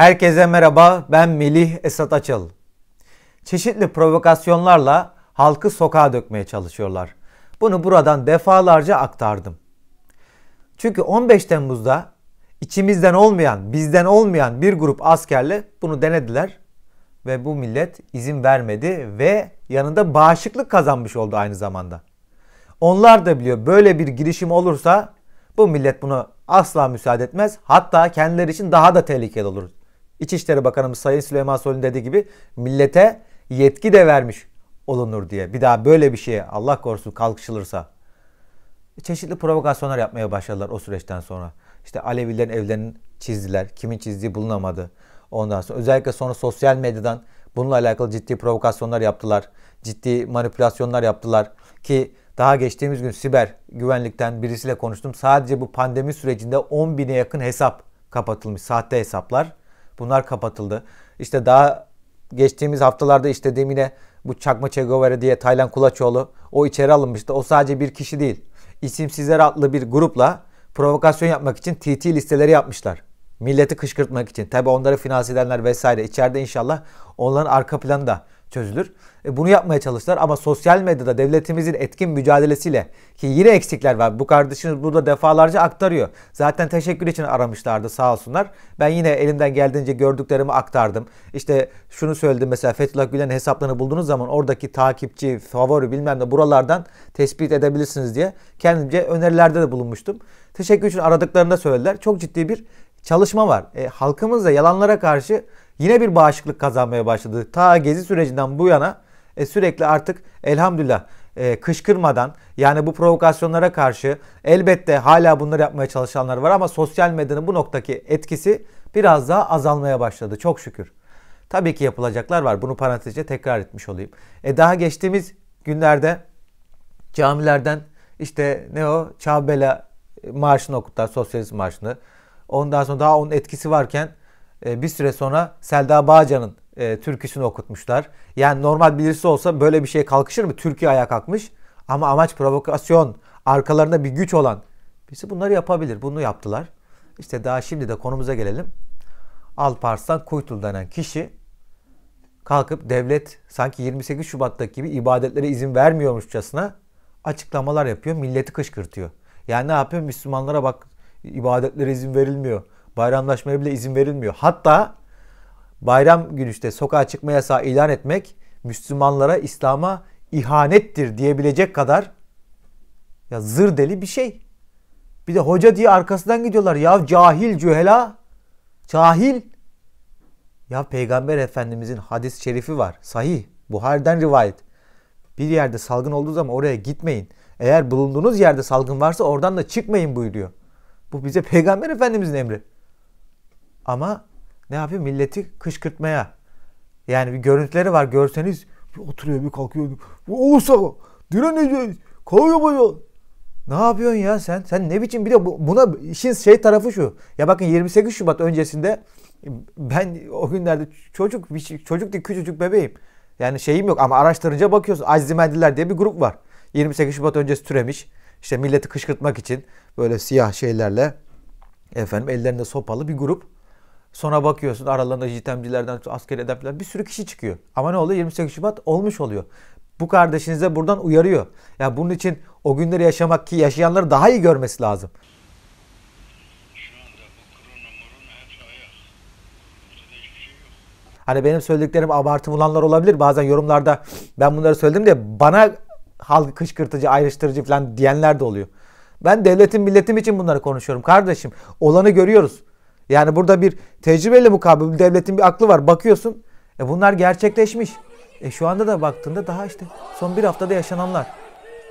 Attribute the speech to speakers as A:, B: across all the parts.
A: Herkese merhaba, ben Melih Esat Açıl. Çeşitli provokasyonlarla halkı sokağa dökmeye çalışıyorlar. Bunu buradan defalarca aktardım. Çünkü 15 Temmuz'da içimizden olmayan, bizden olmayan bir grup askerle bunu denediler ve bu millet izin vermedi ve yanında bağışıklık kazanmış oldu aynı zamanda. Onlar da biliyor böyle bir girişim olursa bu millet bunu asla müsaade etmez. Hatta kendileri için daha da tehlikeli olur İçişleri Bakanımız Sayın Süleyman Soylu'nun dediği gibi millete yetki de vermiş olunur diye. Bir daha böyle bir şeye Allah korusun kalkışılırsa çeşitli provokasyonlar yapmaya başladılar o süreçten sonra. İşte Alevilerin evlerini çizdiler. Kimin çizdiği bulunamadı. Ondan sonra özellikle sonra sosyal medyadan bununla alakalı ciddi provokasyonlar yaptılar. Ciddi manipülasyonlar yaptılar ki daha geçtiğimiz gün siber güvenlikten birisiyle konuştum. Sadece bu pandemi sürecinde 10 bine yakın hesap kapatılmış. Sahte hesaplar. Bunlar kapatıldı. İşte daha geçtiğimiz haftalarda işlediğim yine bu Çakma Che Guevara diye Taylan Kulaçoğlu o içeri alınmıştı. O sadece bir kişi değil. İsimsizler adlı bir grupla provokasyon yapmak için TT listeleri yapmışlar. Milleti kışkırtmak için. Tabi onları finanse edenler vesaire. içeride inşallah onların arka planı da çözülür. E, bunu yapmaya çalıştılar ama sosyal medyada devletimizin etkin mücadelesiyle ki yine eksikler var. Bu kardeşiniz burada defalarca aktarıyor. Zaten teşekkür için aramışlardı sağ olsunlar. Ben yine elimden geldiğince gördüklerimi aktardım. İşte şunu söyledim mesela Fethullah Gülen hesaplarını bulduğunuz zaman oradaki takipçi, favori bilmem ne buralardan tespit edebilirsiniz diye kendimce önerilerde de bulunmuştum. Teşekkür için aradıklarında söylediler. Çok ciddi bir çalışma var. E, halkımız da yalanlara karşı yine bir bağışıklık kazanmaya başladı. Ta gezi sürecinden bu yana e, sürekli artık elhamdülillah e, kışkırmadan yani bu provokasyonlara karşı elbette hala bunları yapmaya çalışanlar var ama sosyal medyanın bu noktaki etkisi biraz daha azalmaya başladı çok şükür. Tabii ki yapılacaklar var. Bunu parantezce tekrar etmiş olayım. E daha geçtiğimiz günlerde camilerden işte ne o Çağbela marşını okuttular, sosyalist marşını. Ondan sonra daha onun etkisi varken ee, bir süre sonra Selda Bağcan'ın e, türküsünü okutmuşlar. Yani normal birisi olsa böyle bir şey kalkışır mı? Türkiye ayağa kalkmış ama amaç provokasyon, arkalarında bir güç olan birisi bunları yapabilir. Bunu yaptılar. İşte daha şimdi de konumuza gelelim. Alparslan Kuytul denen kişi kalkıp devlet sanki 28 Şubat'taki gibi ibadetlere izin vermiyormuşçasına açıklamalar yapıyor. Milleti kışkırtıyor. Yani ne yapıyor? Müslümanlara bak ibadetlere izin verilmiyor. Bayramlaşmaya bile izin verilmiyor. Hatta bayram günü işte sokağa çıkma yasağı ilan etmek Müslümanlara, İslam'a ihanettir diyebilecek kadar ya zır deli bir şey. Bir de hoca diye arkasından gidiyorlar. Ya cahil cühela, cahil. Ya Peygamber Efendimizin hadis-i şerifi var. Sahih. Buhari'den rivayet. Bir yerde salgın olduğu zaman oraya gitmeyin. Eğer bulunduğunuz yerde salgın varsa oradan da çıkmayın buyuruyor. Bu bize Peygamber Efendimizin emri. Ama ne yapıyor? Milleti kışkırtmaya. Yani bir görüntüleri var görseniz bir oturuyor bir kalkıyor. Olursa direneceğiz. Kalıyor Ne yapıyorsun ya sen? Sen ne biçim bir de buna işin şey tarafı şu. Ya bakın 28 Şubat öncesinde ben o günlerde çocuk bir şey, çocuk değil küçücük bebeğim. Yani şeyim yok ama araştırınca bakıyorsun. Azzimendiler diye bir grup var. 28 Şubat öncesi türemiş. İşte milleti kışkırtmak için böyle siyah şeylerle efendim ellerinde sopalı bir grup Sonra bakıyorsun aralarında JITEM'cilerden, asker edepler bir sürü kişi çıkıyor. Ama ne oluyor? 28 Şubat olmuş oluyor. Bu kardeşinize buradan uyarıyor. Ya yani bunun için o günleri yaşamak ki yaşayanları daha iyi görmesi lazım. Hani benim söylediklerim abartı bulanlar olabilir. Bazen yorumlarda ben bunları söyledim de bana halkı kışkırtıcı, ayrıştırıcı falan diyenler de oluyor. Ben devletim, milletim için bunları konuşuyorum kardeşim. Olanı görüyoruz. Yani burada bir tecrübeyle mukabil devletin bir aklı var. Bakıyorsun e bunlar gerçekleşmiş. E şu anda da baktığında daha işte son bir haftada yaşananlar.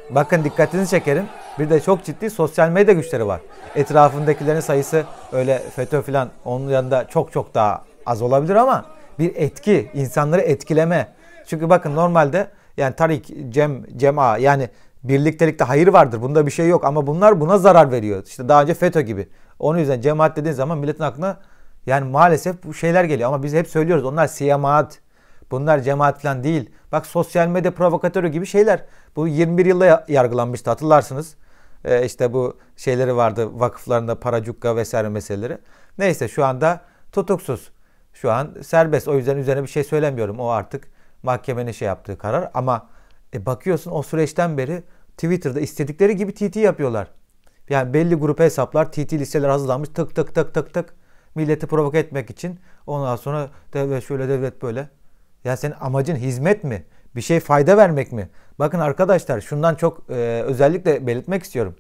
A: Bakın dikkatinizi çekerim. Bir de çok ciddi sosyal medya güçleri var. Etrafındakilerin sayısı öyle FETÖ falan onun yanında çok çok daha az olabilir ama bir etki, insanları etkileme. Çünkü bakın normalde yani Tarik, Cem, Cema yani Birliktelikte hayır vardır. Bunda bir şey yok ama bunlar buna zarar veriyor. İşte daha önce FETÖ gibi. Onun yüzden cemaat dediğin zaman milletin aklına yani maalesef bu şeyler geliyor ama biz hep söylüyoruz onlar siyamaat. Bunlar cemaat falan değil. Bak sosyal medya provokatörü gibi şeyler. Bu 21 yılda yargılanmıştı hatırlarsınız. Ee, işte bu şeyleri vardı vakıflarında paracukka vesaire meseleleri. Neyse şu anda tutuksuz. Şu an serbest. O yüzden üzerine bir şey söylemiyorum. O artık mahkemenin şey yaptığı karar. Ama e bakıyorsun o süreçten beri Twitter'da istedikleri gibi TT yapıyorlar. Yani belli grup hesaplar, TT listeler hazırlanmış tık tık tık tık tık milleti provoke etmek için. Ondan sonra devlet şöyle devlet böyle. Ya senin amacın hizmet mi? Bir şey fayda vermek mi? Bakın arkadaşlar şundan çok e, özellikle belirtmek istiyorum.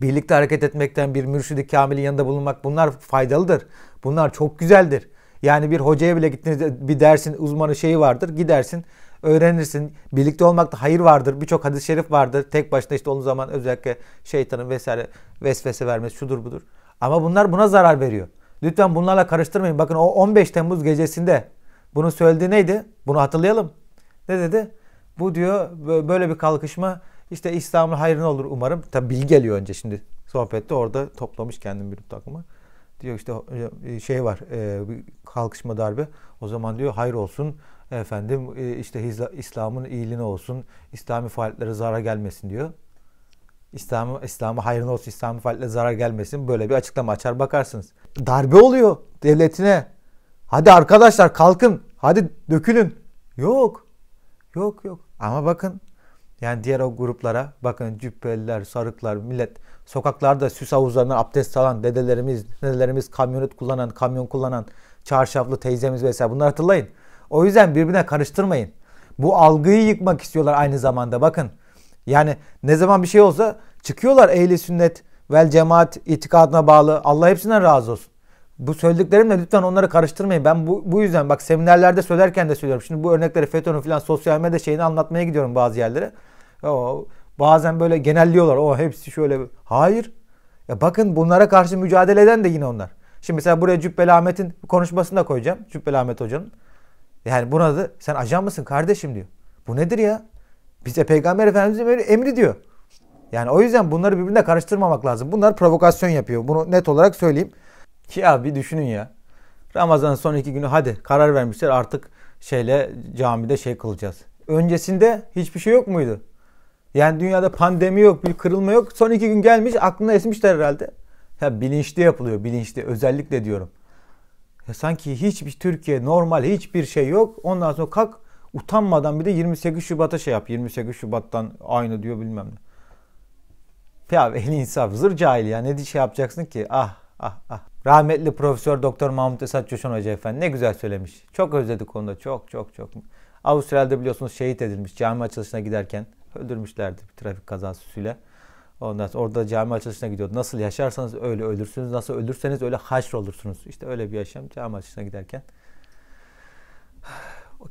A: Birlikte hareket etmekten bir mürşidi kamilin yanında bulunmak bunlar faydalıdır. Bunlar çok güzeldir. Yani bir hocaya bile gittiğinizde bir dersin uzmanı şeyi vardır. Gidersin öğrenirsin. Birlikte olmakta hayır vardır. Birçok hadis-i şerif vardır. Tek başına işte olduğu zaman özellikle şeytanın vesaire vesvese vermesi şudur budur. Ama bunlar buna zarar veriyor. Lütfen bunlarla karıştırmayın. Bakın o 15 Temmuz gecesinde bunu söylediği neydi? Bunu hatırlayalım. Ne dedi? Bu diyor böyle bir kalkışma işte İslam'ın hayrına olur umarım. Tabi bilgi geliyor önce şimdi sohbette orada toplamış kendim bir takımı. Diyor işte e, şey var e, kalkışma darbe. O zaman diyor hayır olsun Efendim e, işte İslam'ın iyiliğine olsun, İslami faaliyetlere zarar gelmesin diyor. İslam'ı İslam'ı hayrına olsun, İslam'ı faaliyetlere zarar gelmesin. Böyle bir açıklama açar bakarsınız. Darbe oluyor devletine. Hadi arkadaşlar kalkın, hadi dökülün. Yok, yok yok. Ama bakın yani diğer o gruplara bakın cübbeliler, sarıklar, millet sokaklarda süs havuzlarından abdest alan dedelerimiz, dedelerimiz kamyonet kullanan, kamyon kullanan, çarşaflı teyzemiz vesaire bunları hatırlayın. O yüzden birbirine karıştırmayın. Bu algıyı yıkmak istiyorlar aynı zamanda bakın. Yani ne zaman bir şey olsa çıkıyorlar ehli sünnet vel cemaat itikadına bağlı. Allah hepsinden razı olsun. Bu söylediklerimle lütfen onları karıştırmayın. Ben bu, bu yüzden bak seminerlerde söylerken de söylüyorum. Şimdi bu örnekleri FETÖ'nün falan sosyal medya şeyini anlatmaya gidiyorum bazı yerlere. O, bazen böyle genelliyorlar. O hepsi şöyle. Hayır. Ya bakın bunlara karşı mücadele eden de yine onlar. Şimdi mesela buraya Cübbeli Ahmet'in konuşmasını da koyacağım. Cübbeli Ahmet Hoca'nın. Yani buna da sen ajan mısın kardeşim diyor. Bu nedir ya? Bize Peygamber Efendimiz'in emri, emri diyor. Yani o yüzden bunları birbirine karıştırmamak lazım. Bunlar provokasyon yapıyor. Bunu net olarak söyleyeyim. Ki abi düşünün ya. Ramazan son iki günü hadi karar vermişler artık şeyle camide şey kılacağız. Öncesinde hiçbir şey yok muydu? Yani dünyada pandemi yok, bir kırılma yok. Son iki gün gelmiş aklına esmişler herhalde. Ya bilinçli yapılıyor, bilinçli. Özellikle diyorum sanki hiçbir Türkiye normal hiçbir şey yok. Ondan sonra kalk utanmadan bir de 28 Şubat'a şey yap. 28 Şubat'tan aynı diyor bilmem ne. Ya eli insaf zır cahil ya. Ne diye şey yapacaksın ki? Ah ah ah. Rahmetli Profesör Doktor Mahmut Esat Coşan Hoca Efendi ne güzel söylemiş. Çok özledik onu da çok çok çok. Avustralya'da biliyorsunuz şehit edilmiş cami açılışına giderken öldürmüşlerdi bir trafik kazası kazasıyla. Ondan sonra orada cami açılışına gidiyordu. Nasıl yaşarsanız öyle ölürsünüz. Nasıl ölürseniz öyle haşr olursunuz. İşte öyle bir yaşam cami açılışına giderken.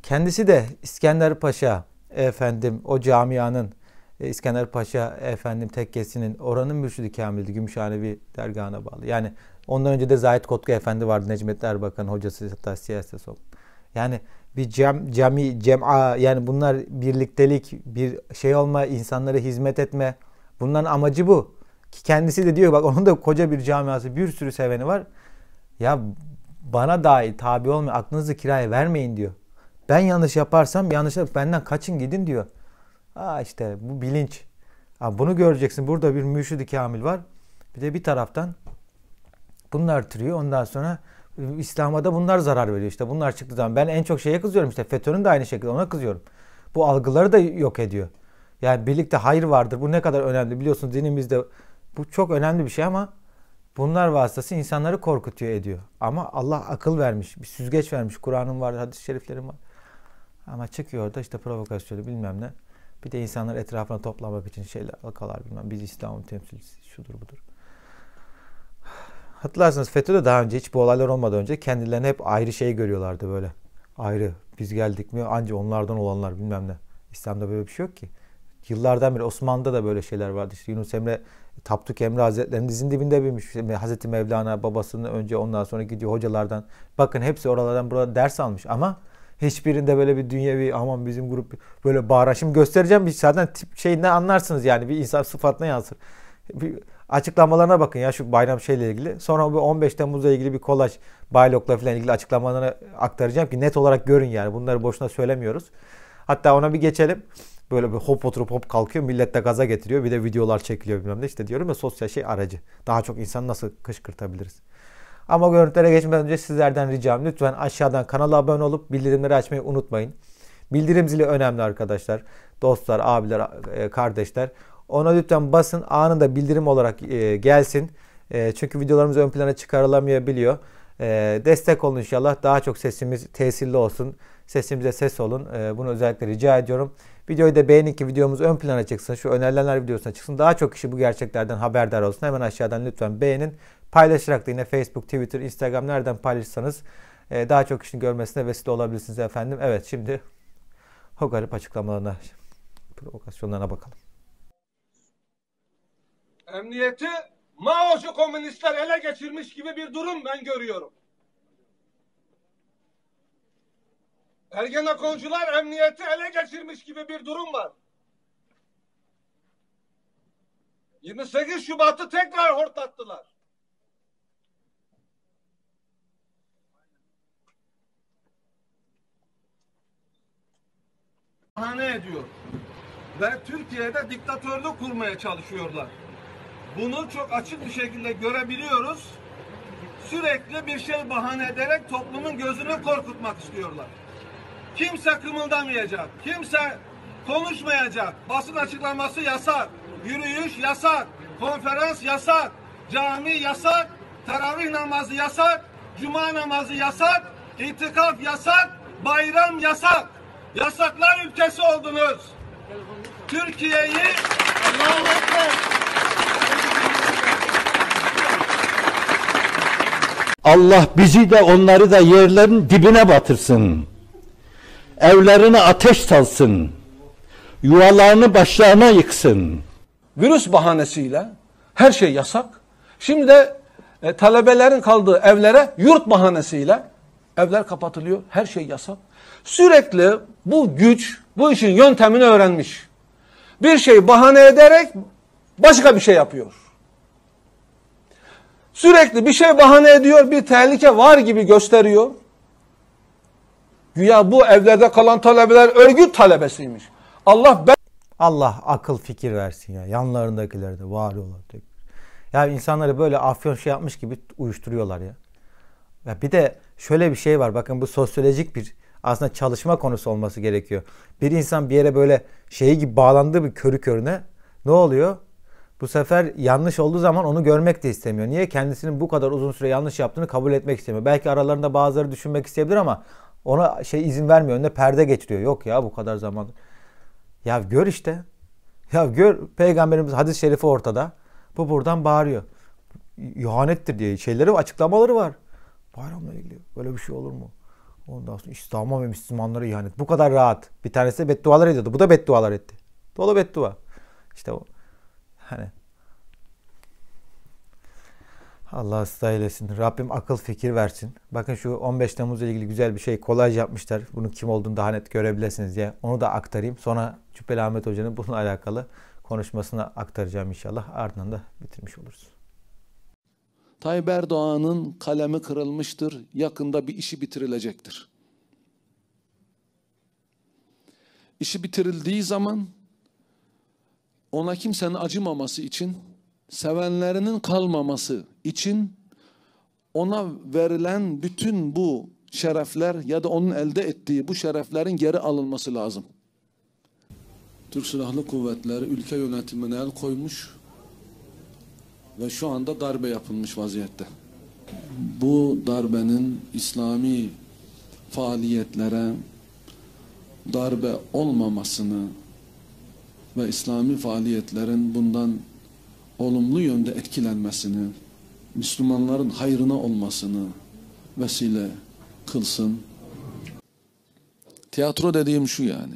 A: Kendisi de İskender Paşa efendim o camianın e, İskender Paşa efendim tekkesinin oranın mürşidi kamildi. Gümüşhanevi dergahına bağlı. Yani ondan önce de Zahit Kotku Efendi vardı. Necmettin Erbakan hocası hatta siyaset oldu. Yani bir cem, cami, cema yani bunlar birliktelik, bir şey olma, insanlara hizmet etme, Bunların amacı bu. Ki kendisi de diyor bak onun da koca bir camiası bir sürü seveni var. Ya bana dahi tabi olmayın aklınızı kiraya vermeyin diyor. Ben yanlış yaparsam yanlış benden kaçın gidin diyor. Aa işte bu bilinç. Ha, bunu göreceksin. Burada bir mürşidi kamil var. Bir de bir taraftan bunlar türüyor. Ondan sonra İslam'a da bunlar zarar veriyor. işte bunlar çıktı zaman ben en çok şeye kızıyorum işte FETÖ'nün de aynı şekilde ona kızıyorum. Bu algıları da yok ediyor. Yani birlikte hayır vardır. Bu ne kadar önemli biliyorsunuz dinimizde bu çok önemli bir şey ama bunlar vasıtası insanları korkutuyor ediyor. Ama Allah akıl vermiş, bir süzgeç vermiş. Kur'an'ın var, hadis-i şeriflerin var. Ama çıkıyor da işte provokasyonu bilmem ne. Bir de insanları etrafına toplamak için şeyler, alakalar bilmem. Biz İslam'ın temsilcisi şudur budur. Hatırlarsınız FETÖ'de daha önce hiç bu olaylar olmadan önce kendilerini hep ayrı şey görüyorlardı böyle. Ayrı. Biz geldik mi anca onlardan olanlar bilmem ne. İslam'da böyle bir şey yok ki. Yıllardan beri Osmanlı'da da böyle şeyler vardı. İşte Yunus Emre Tapduk Emre Hazretleri'nin dizinin dibinde büyümüş. İşte Hazreti Mevlana babasının önce ondan sonra gidiyor hocalardan. Bakın hepsi oralardan burada ders almış ama hiçbirinde böyle bir dünyevi aman bizim grup böyle bağıran. Şimdi göstereceğim bir zaten tip şeyinden anlarsınız yani bir insan sıfatına yansır. Bir açıklamalarına bakın ya şu bayram şeyle ilgili. Sonra bu 15 Temmuz'la ilgili bir kolaj Baylok'la falan ilgili açıklamalarını aktaracağım ki net olarak görün yani bunları boşuna söylemiyoruz. Hatta ona bir geçelim böyle bir hop oturup hop kalkıyor. Millet de gaza getiriyor. Bir de videolar çekiliyor bilmem ne. İşte diyorum ya sosyal şey aracı. Daha çok insan nasıl kışkırtabiliriz? Ama görüntülere geçmeden önce sizlerden ricam lütfen aşağıdan kanala abone olup bildirimleri açmayı unutmayın. Bildirim zili önemli arkadaşlar. Dostlar, abiler, e, kardeşler. Ona lütfen basın anında bildirim olarak e, gelsin. E, çünkü videolarımız ön plana çıkarılamayabiliyor. Destek olun inşallah. Daha çok sesimiz tesirli olsun. Sesimize ses olun. Bunu özellikle rica ediyorum. Videoyu da beğenin ki videomuz ön plana çıksın. Şu önerilenler videosuna çıksın. Daha çok kişi bu gerçeklerden haberdar olsun. Hemen aşağıdan lütfen beğenin. Paylaşarak da yine Facebook, Twitter, Instagram nereden paylaşırsanız e, daha çok kişinin görmesine vesile olabilirsiniz efendim. Evet şimdi o garip açıklamalarına, provokasyonlarına bakalım.
B: Emniyeti Mao'cu komünistler ele geçirmiş gibi bir durum ben görüyorum. Ergenekoncular emniyeti ele geçirmiş gibi bir durum var. 28 Şubat'ı tekrar hortlattılar. bahane ediyor. Ve Türkiye'de diktatörlük kurmaya çalışıyorlar. Bunu çok açık bir şekilde görebiliyoruz. Sürekli bir şey bahane ederek toplumun gözünü korkutmak istiyorlar. Kimse kımıldamayacak. Kimse konuşmayacak. Basın açıklaması yasak. Yürüyüş yasak. Konferans yasak. Cami yasak. Teravih namazı yasak. Cuma namazı yasak. İtikaf yasak. Bayram yasak. Yasaklar ülkesi oldunuz. Türkiye'yi
A: Allah bizi de onları da yerlerin
B: dibine batırsın. Evlerini ateş salsın. Yuvalarını başlarına yıksın. Virüs bahanesiyle her şey yasak. Şimdi de e, talebelerin kaldığı evlere yurt bahanesiyle evler kapatılıyor. Her şey yasak. Sürekli bu güç bu işin yöntemini öğrenmiş. Bir şey bahane ederek başka bir şey yapıyor. Sürekli bir şey bahane ediyor, bir tehlike var gibi gösteriyor.
A: Güya bu evlerde kalan talebeler örgüt talebesiymiş. Allah ben... Allah akıl fikir versin ya. Yanlarındakiler de var olan. Ya insanları böyle afyon şey yapmış gibi uyuşturuyorlar ya. ya. Bir de şöyle bir şey var. Bakın bu sosyolojik bir aslında çalışma konusu olması gerekiyor. Bir insan bir yere böyle şeyi gibi bağlandığı bir körü körüne ne oluyor? Bu sefer yanlış olduğu zaman onu görmek de istemiyor. Niye? Kendisinin bu kadar uzun süre yanlış yaptığını kabul etmek istemiyor. Belki aralarında bazıları düşünmek isteyebilir ama ona şey izin vermiyor. Önüne perde geçiriyor Yok ya bu kadar zaman. Ya gör işte. Ya gör peygamberimiz hadis-i şerifi ortada. Bu buradan bağırıyor. İhanettir diye şeyleri açıklamaları var. Bayramla ilgili böyle bir şey olur mu? Ondan sonra İslam'a ve Müslümanlara ihanet. Bu kadar rahat. Bir tanesi de beddualar ediyordu. Bu da beddualar etti. Dolu beddua. İşte o. Hani Allah ıslah eylesin. Rabbim akıl fikir versin. Bakın şu 15 Temmuz ile ilgili güzel bir şey kolaj yapmışlar. Bunun kim olduğunu daha net görebilirsiniz diye. Onu da aktarayım. Sonra Cübbeli Ahmet Hoca'nın bununla alakalı konuşmasını aktaracağım inşallah. Ardından da bitirmiş oluruz.
B: Tayyip Erdoğan'ın kalemi kırılmıştır. Yakında bir işi bitirilecektir. İşi bitirildiği zaman ona kimsenin acımaması için sevenlerinin kalmaması için ona verilen bütün bu şerefler ya da onun elde ettiği bu şereflerin geri alınması lazım. Türk Silahlı Kuvvetleri ülke yönetimine el koymuş ve şu anda darbe yapılmış vaziyette. Bu darbenin İslami faaliyetlere darbe olmamasını ve İslami faaliyetlerin bundan olumlu yönde etkilenmesini Müslümanların hayrına olmasını vesile kılsın. Tiyatro dediğim şu yani.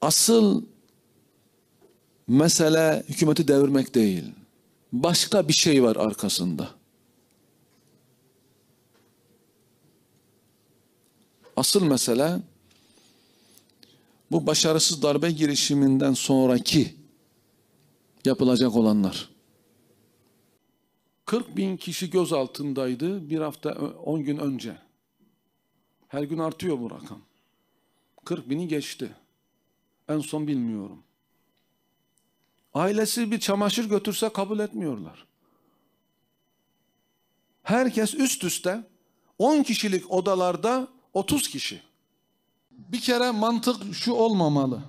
B: Asıl mesele hükümeti devirmek değil. Başka bir şey var arkasında. Asıl mesele bu başarısız darbe girişiminden sonraki yapılacak olanlar. 40 bin kişi gözaltındaydı bir hafta 10 gün önce. Her gün artıyor bu rakam. 40 bini geçti. En son bilmiyorum. Ailesi bir çamaşır götürse kabul etmiyorlar. Herkes üst üste 10 kişilik odalarda 30 kişi. Bir kere mantık şu olmamalı.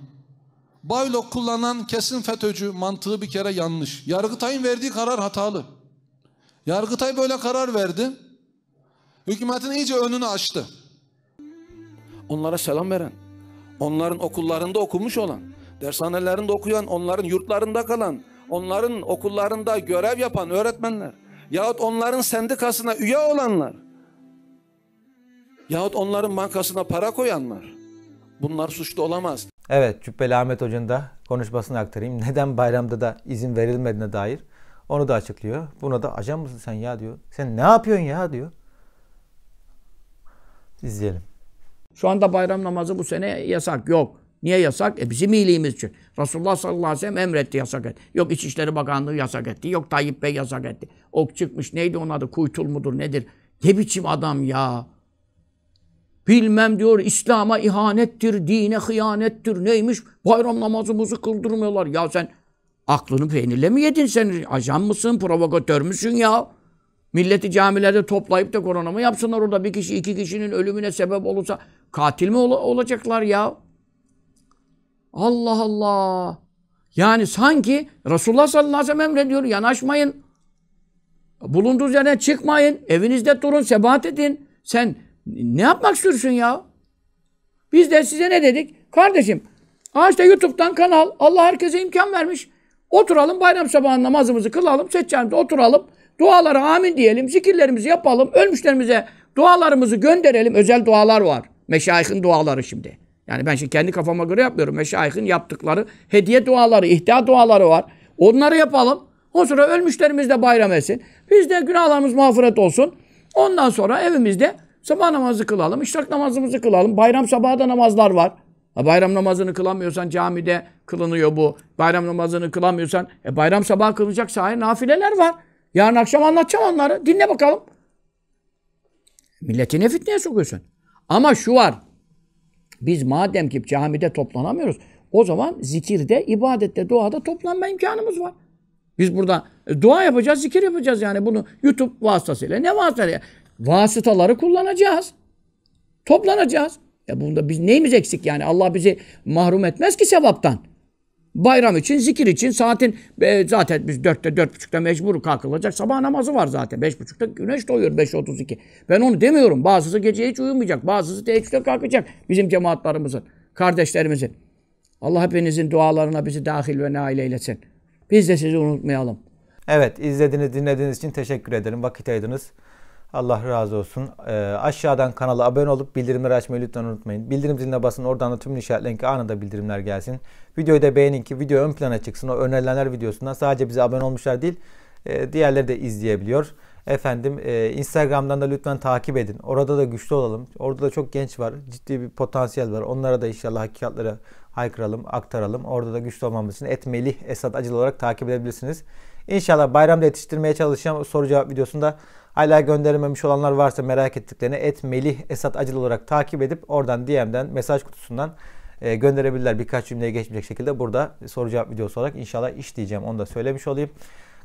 B: Baylok kullanan kesin FETÖ'cü mantığı bir kere yanlış. Yargıtay'ın verdiği karar hatalı. Yargıtay böyle karar verdi. Hükümetin iyice önünü açtı. Onlara selam veren, onların okullarında okumuş olan, dershanelerinde okuyan, onların yurtlarında kalan, onların okullarında görev yapan öğretmenler yahut onların sendikasına üye olanlar yahut onların bankasına para koyanlar bunlar suçlu olamaz.
A: Evet Cübbeli Ahmet Hoca'nın da konuşmasını aktarayım. Neden bayramda da izin verilmediğine dair onu da açıklıyor. Buna da ajan mısın sen ya diyor. Sen ne yapıyorsun ya diyor. İzleyelim.
C: Şu anda bayram namazı bu sene yasak. Yok. Niye yasak? E bizim iyiliğimiz için. Resulullah sallallahu aleyhi ve sellem emretti yasak et. Yok İçişleri Bakanlığı yasak etti. Yok Tayyip Bey yasak etti. Ok çıkmış neydi onun adı? Kuytul mudur nedir? Ne biçim adam ya? Bilmem diyor İslam'a ihanettir, dine hıyanettir. Neymiş? Bayram namazımızı kıldırmıyorlar. Ya sen Aklını peynirle mi yedin sen? Ajan mısın? Provokatör müsün ya? Milleti camilerde toplayıp da korona mı yapsınlar orada? Bir kişi iki kişinin ölümüne sebep olursa katil mi ol olacaklar ya? Allah Allah. Yani sanki Resulullah sallallahu aleyhi ve sellem emrediyor. Yanaşmayın. Bulunduğunuz yerden çıkmayın. Evinizde durun. Sebat edin. Sen ne yapmak istiyorsun ya? Biz de size ne dedik? Kardeşim, ha işte YouTube'dan kanal. Allah herkese imkan vermiş. Oturalım bayram sabahı namazımızı kılalım, seccamda oturalım. Dualara amin diyelim, zikirlerimizi yapalım. Ölmüşlerimize dualarımızı gönderelim. Özel dualar var. Meşayihin duaları şimdi. Yani ben şimdi kendi kafama göre yapmıyorum. Meşayihin yaptıkları hediye duaları, ihtiya duaları var. Onları yapalım. O sonra ölmüşlerimiz de bayram etsin. Biz de günahlarımız mağfiret olsun. Ondan sonra evimizde sabah namazı kılalım, işrak namazımızı kılalım. Bayram sabahı da namazlar var bayram namazını kılamıyorsan camide kılınıyor bu. Bayram namazını kılamıyorsan e, bayram sabah kılınacak sahaya nafileler var. Yarın akşam anlatacağım onları. Dinle bakalım. Milleti ne fitneye sokuyorsun? Ama şu var. Biz madem ki camide toplanamıyoruz. O zaman zikirde, ibadette, duada toplanma imkanımız var. Biz burada e, dua yapacağız, zikir yapacağız yani bunu YouTube vasıtasıyla. Ne vasıtasıyla? Vasıtaları kullanacağız. Toplanacağız. E bunda biz neyimiz eksik yani? Allah bizi mahrum etmez ki sevaptan. Bayram için, zikir için saatin e, zaten biz dörtte, dört buçukta mecbur kalkılacak. Sabah namazı var zaten. Beş buçukta güneş doğuyor, beş otuz iki. Ben onu demiyorum. Bazısı gece hiç uyumayacak. Bazısı teheccüde kalkacak. Bizim cemaatlarımızın, kardeşlerimizin. Allah hepinizin dualarına bizi dahil ve nail eylesin. Biz de sizi unutmayalım. Evet,
A: izlediğiniz, dinlediğiniz için teşekkür ederim. Vakit ayırdınız. Allah razı olsun. E, aşağıdan kanala abone olup bildirimleri açmayı lütfen unutmayın. Bildirim ziline basın. Oradan da tüm işaretleyin ki anında bildirimler gelsin. Videoyu da beğenin ki video ön plana çıksın. O önerilenler videosundan sadece bize abone olmuşlar değil. E, diğerleri de izleyebiliyor. Efendim e, Instagram'dan da lütfen takip edin. Orada da güçlü olalım. Orada da çok genç var. Ciddi bir potansiyel var. Onlara da inşallah hakikatları haykıralım, aktaralım. Orada da güçlü olmamız için etmeli Esat Acil olarak takip edebilirsiniz. İnşallah bayramda yetiştirmeye çalışacağım soru cevap videosunda. Hala gönderilmemiş olanlar varsa merak ettiklerini et Melih Esat Acil olarak takip edip oradan DM'den mesaj kutusundan e, gönderebilirler. Birkaç cümleye geçmeyecek şekilde burada soru cevap videosu olarak inşallah işleyeceğim. Onu da söylemiş olayım.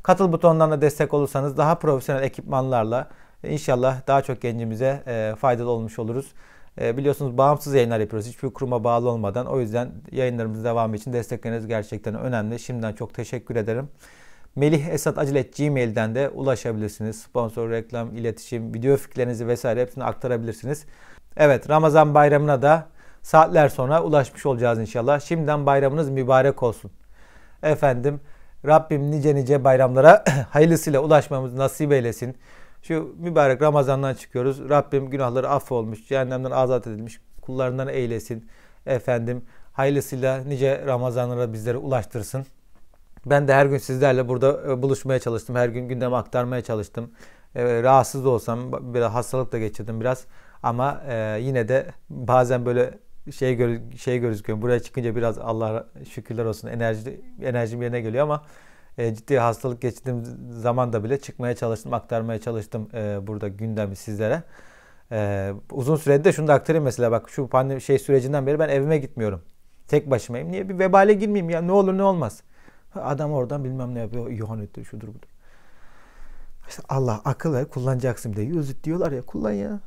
A: Katıl butonundan da destek olursanız daha profesyonel ekipmanlarla inşallah daha çok gencimize e, faydalı olmuş oluruz. E, biliyorsunuz bağımsız yayınlar yapıyoruz. Hiçbir kuruma bağlı olmadan. O yüzden yayınlarımız devamı için destekleriniz gerçekten önemli. Şimdiden çok teşekkür ederim. Melih Esat acilet gmail'den de ulaşabilirsiniz. Sponsor, reklam, iletişim, video fikirlerinizi vesaire hepsini aktarabilirsiniz. Evet Ramazan bayramına da saatler sonra ulaşmış olacağız inşallah. Şimdiden bayramınız mübarek olsun. Efendim Rabbim nice nice bayramlara hayırlısıyla ulaşmamızı nasip eylesin. Şu mübarek Ramazan'dan çıkıyoruz. Rabbim günahları affolmuş, cehennemden azat edilmiş kullarından eylesin. Efendim hayırlısıyla nice Ramazanlara bizleri ulaştırsın. Ben de her gün sizlerle burada e, buluşmaya çalıştım. Her gün gündeme aktarmaya çalıştım. E, rahatsız olsam, biraz hastalık da geçirdim biraz. Ama e, yine de bazen böyle şey gör, şey gözüküyor. Buraya çıkınca biraz Allah şükürler olsun enerji enerjim yerine geliyor ama e, ciddi hastalık geçtiğim zaman da bile çıkmaya çalıştım, aktarmaya çalıştım e, burada gündemi sizlere. E, uzun süredir de şunu da aktarayım mesela bak şu pandemi şey sürecinden beri ben evime gitmiyorum. Tek başımayım. Niye bir vebale girmeyeyim ya ne olur ne olmaz. Adam oradan bilmem ne yapıyor. İhanettir, şudur budur. İşte Allah akıl ver kullanacaksın diye. Yüzük diyorlar ya kullan ya.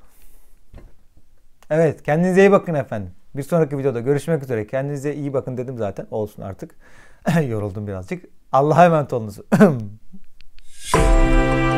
A: Evet kendinize iyi bakın efendim. Bir sonraki videoda görüşmek üzere. Kendinize iyi bakın dedim zaten. Olsun artık. Yoruldum birazcık. Allah'a emanet olunuz.